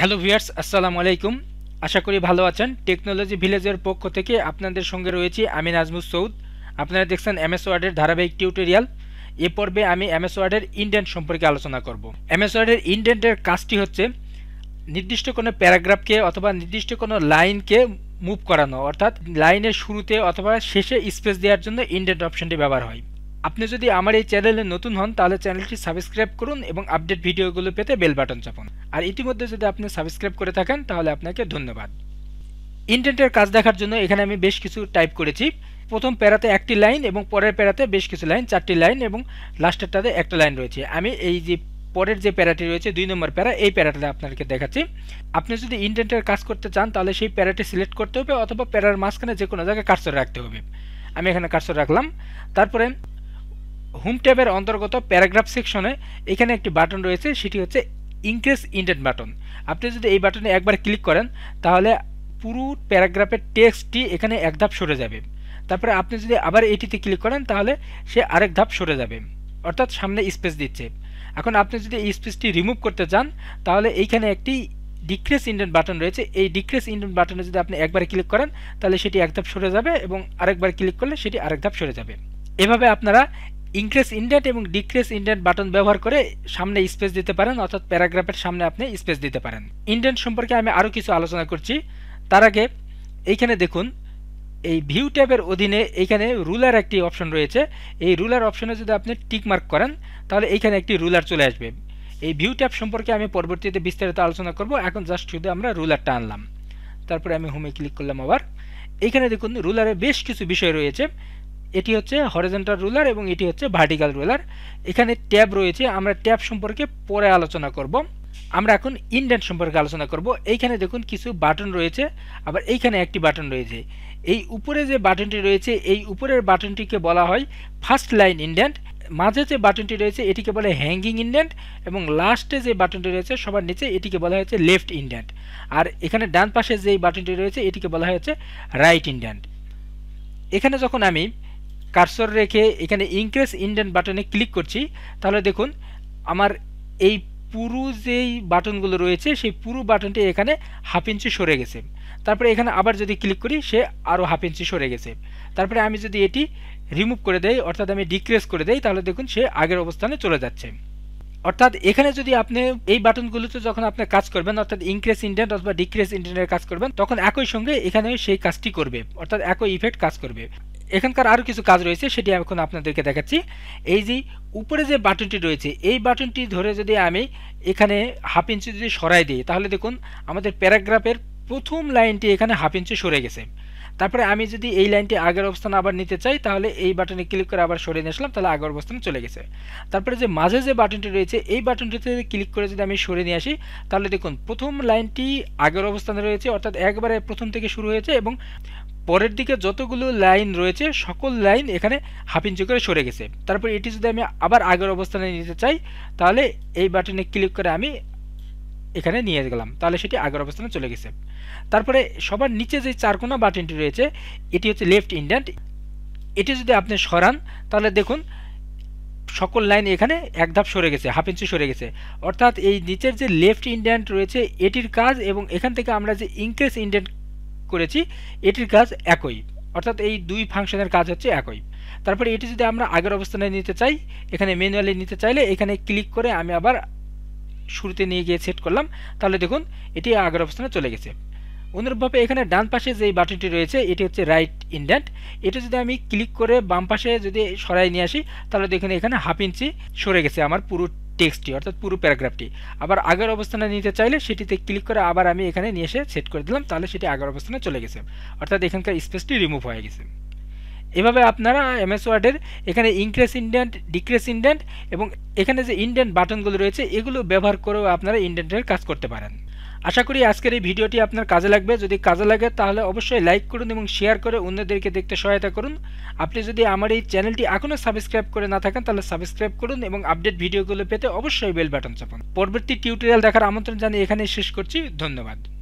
hello viewers আসসালামু আলাইকুম আশা করি ভালো আছেন টেকনোলজি ভিলেজের পক্ষ থেকে আপনাদের সঙ্গে রয়েছি আমি নাজমুস সৌদ আপনারা দেখছেন এমএস ওয়ার্ডের ধারাবাহিক টিউটোরিয়াল এ পর্বে আমি এমএস ওয়ার্ডের ইন্ডেন্ট সম্পর্কে আলোচনা করব এমএস ওয়ার্ডের ইন্ডেন্টের কাজটি হচ্ছে নির্দিষ্ট কোনো প্যারাগ্রাফকে অথবা নির্দিষ্ট কোনো লাইনকে মুভ করানো অর্থাৎ লাইনের শুরুতে অথবা শেষে স্পেস দেওয়ার জন্য ইন্ডেন্ট অপশনটি ব্যবহার হয় আপনি যদি আমার এই চ্যানেলে নতুন হন তাহলে চ্যানেলটি সাবস্ক্রাইব করুন এবং আপডেট ভিডিওগুলো পেতে বেল বাটন চাপুন আর ইতিমধ্যে যদি আপনি সাবস্ক্রাইব করে থাকেন তাহলে আপনাকে ধন্যবাদ ইন্টারনেটের কাজ দেখার জন্য এখানে আমি বেশ কিছু টাইপ করেছি প্রথম প্যারাতে একটি লাইন এবং পরের প্যারাতে বেশ কিছু লাইন চারটি লাইন এবং লাস্টেরটাতে একটা লাইন রয়েছে আমি এই যে পরের যে প্যারাটি রয়েছে দুই নম্বর প্যারা এই প্যারাটা আপনাকে দেখাচ্ছি আপনি যদি ইন্টারনেটের কাজ করতে চান তাহলে সেই প্যারাটি সিলেক্ট করতে হবে অথবা প্যারার মাঝখানে যে কোনো জায়গায় কার্সর রাখতে হবে আমি এখানে কার্সর রাখলাম তারপরে হোম ট্যাবের অন্তর্গত প্যারাগ্রাফ সেকশনে এখানে একটি বাটন রয়েছে সেটি হচ্ছে ইনক্রিজ ইন্ডেন্ট বাটন আপনি যদি এই বাটনে একবার ক্লিক করেন তাহলে পুরো প্যারাগ্রাফের টেক্সটটি এখানে এক ধাপ সরে যাবে তারপরে আপনি যদি আবার এটিতে ক্লিক করেন তাহলে সে আরেক ধাপ সরে যাবে অর্থাৎ সামনে স্পেস দিচ্ছে এখন আপনি যদি এই স্পেসটি রিমুভ করতে চান তাহলে এইখানে একটি ডিক্রেস ইন্ডেন্ট বাটন রয়েছে এই ডিক্রেস ইন্ডেন্ট বাটনে যদি আপনি একবার ক্লিক করেন তাহলে সেটি এক ধাপ সরে যাবে এবং আরেকবার ক্লিক করলে সেটি আরেক ধাপ সরে যাবে এভাবে আপনারা ইনক্রিজ ইন্ডেন্ট এবং ডিক্রিজ ইন্ডেন্ট বাটন ব্যবহার করে সামনে স্পেস দিতে পারেন অর্থাৎ প্যারাগ্রাফের সামনে আপনি স্পেস দিতে পারেন ইন্ডেন্ট সম্পর্কে আমি আরও কিছু আলোচনা করছি তার আগে এইখানে দেখুন এই ভিউ ট্যাবের অধীনে এইখানে রুলার একটি অপশন রয়েছে এই রুলার অপশনে যদি আপনি টিক মার্ক করেন তাহলে এইখানে একটি রুলার চলে আসবে এই ভিউ ট্যাব সম্পর্কে আমি পরবর্তীতে বিস্তারিত আলোচনা করব এখন জাস্ট শুধু আমরা রুলারটা আনলাম তারপরে আমি হোমে ক্লিক করলাম আবার এখানে দেখুন রুলারে বেশ কিছু বিষয় রয়েছে এটি হচ্ছে হরিজেন্টাল রুলার এবং এটি হচ্ছে ভার্টিক্যাল রুলার এখানে ট্যাব রয়েছে আমরা ট্যাব সম্পর্কে পরে আলোচনা করব আমরা এখন ইন্ডেন্ট সম্পর্কে আলোচনা করব এইখানে দেখুন কিছু বাটন রয়েছে আবার এইখানে একটি বাটন রয়েছে এই উপরে যে বাটনটি রয়েছে এই উপরের বাটনটিকে বলা হয় ফার্স্ট লাইন ইন্ডেন্ট মাঝে যে বাটনটি রয়েছে এটিকে বলে হ্যাঙ্গিং ইন্ডেন্ট এবং লাস্টে যে বাটনটি রয়েছে সবার নিচে এটিকে বলা হয়েছে লেফট ইন্ডেন্ট আর এখানে ডান পাশে যে বাটনটি রয়েছে এটিকে বলা হয়েছে রাইট ইন্ডেন্ট এখানে যখন আমি কার্সর রেখে এখানে ইনক্রেস ইন্ডেন্ট বাটনে ক্লিক করছি তাহলে দেখুন আমার এই পুরো যেই বাটনগুলো রয়েছে সেই পুরো বাটনটি এখানে হাফ ইঞ্চি সরে গেছে তারপরে এখানে আবার যদি ক্লিক করি সে আরও হাফ ইঞ্চি সরে গেছে তারপরে আমি যদি এটি রিমুভ করে দেই অর্থাৎ আমি ডিক্রেস করে দেই তাহলে দেখুন সে আগের অবস্থানে চলে যাচ্ছে অর্থাৎ এখানে যদি আপনি এই বাটনগুলোতে যখন আপনি কাজ করবেন অর্থাৎ ইনক্রেস ইন্ডেন্ট অথবা ডিক্রেস ইন্ডেন্টের কাজ করবেন তখন একই সঙ্গে এখানে সেই কাজটি করবে অর্থাৎ একই ইফেক্ট কাজ করবে এখানকার আরও কিছু কাজ রয়েছে সেটি আমি এখন আপনাদেরকে দেখাচ্ছি এই যে উপরে যে বাটনটি রয়েছে এই বাটনটি ধরে যদি আমি এখানে হাফ ইঞ্চি যদি সরাই দিই তাহলে দেখুন আমাদের প্যারাগ্রাফের প্রথম লাইনটি এখানে হাফ ইঞ্চি সরে গেছে তারপরে আমি যদি এই লাইনটি আগের অবস্থান আবার নিতে চাই তাহলে এই বাটনে ক্লিক করে আবার সরিয়ে নিয়ে আসলাম তাহলে আগের অবস্থানে চলে গেছে তারপরে যে মাঝে যে বাটনটি রয়েছে এই বাটনটিতে ক্লিক করে যদি আমি সরিয়ে নিয়ে আসি তাহলে দেখুন প্রথম লাইনটি আগের অবস্থানে রয়েছে অর্থাৎ একবারে প্রথম থেকে শুরু হয়েছে এবং পরের দিকে যতগুলো লাইন রয়েছে সকল লাইন এখানে হাফ ইঞ্চি করে সরে গেছে তারপর এটি যদি আমি আবার আগের অবস্থানে নিতে চাই তাহলে এই বাটনে ক্লিক করে আমি এখানে নিয়ে গেলাম তাহলে সেটি আগের অবস্থানে চলে গেছে তারপরে সবার নিচে যে চারকোনা বাটনটি রয়েছে এটি হচ্ছে লেফট ইন্ডেন্ট এটি যদি আপনি সরান তাহলে দেখুন সকল লাইন এখানে এক ধাপ সরে গেছে হাফ ইঞ্চি সরে গেছে অর্থাৎ এই নিচের যে লেফট ইন্ডেন্ট রয়েছে এটির কাজ এবং এখান থেকে আমরা যে ইনক্রেস ইন্ডেন্ট করেছি এটির কাজ একই অর্থাৎ এই দুই ফাংশনের কাজ হচ্ছে একই তারপরে এটি যদি আমরা আগের অবস্থানে নিতে চাই এখানে ম্যানুয়ালি নিতে চাইলে এখানে ক্লিক করে আমি আবার শুরুতে নিয়ে গিয়ে সেট করলাম তাহলে দেখুন এটি আগের অবস্থানে চলে গেছে অনুরূপভাবে এখানে ডান পাশে যে বাটনটি রয়েছে এটি হচ্ছে রাইট ইন্ডেন্ট এটা যদি আমি ক্লিক করে বাম পাশে যদি সরাই নিয়ে আসি তাহলে দেখুন এখানে হাফ ইঞ্চি সরে গেছে আমার পুরো টেক্সটটি অর্থাৎ পুরো প্যারাগ্রাফটি আবার আগের অবস্থানে নিতে চাইলে সেটিতে ক্লিক করে আবার আমি এখানে নিয়ে এসে সেট করে দিলাম তাহলে সেটি আগের অবস্থানে চলে গেছে অর্থাৎ এখানকার স্পেসটি রিমুভ হয়ে গেছে এভাবে আপনারা এমএস ওয়ার্ডের এখানে ইনক্রেস ইন্ডেন্ট ডিক্রেস ইন্ডেন্ট এবং এখানে যে ইন্ডেন্ট বাটনগুলো রয়েছে এগুলো ব্যবহার করেও আপনারা ইন্ডেন্টের কাজ করতে পারেন আশা করি আজকের এই ভিডিওটি আপনার কাজে লাগবে যদি কাজে লাগে তাহলে অবশ্যই লাইক করুন এবং শেয়ার করে অন্যদেরকে দেখতে সহায়তা করুন আপনি যদি আমার এই চ্যানেলটি এখনও সাবস্ক্রাইব করে না থাকেন তাহলে সাবস্ক্রাইব করুন এবং আপডেট ভিডিওগুলো পেতে অবশ্যই বেল বাটন চাপুন পরবর্তী টিউটোরিয়াল দেখার আমন্ত্রণ জানিয়ে এখানে শেষ করছি ধন্যবাদ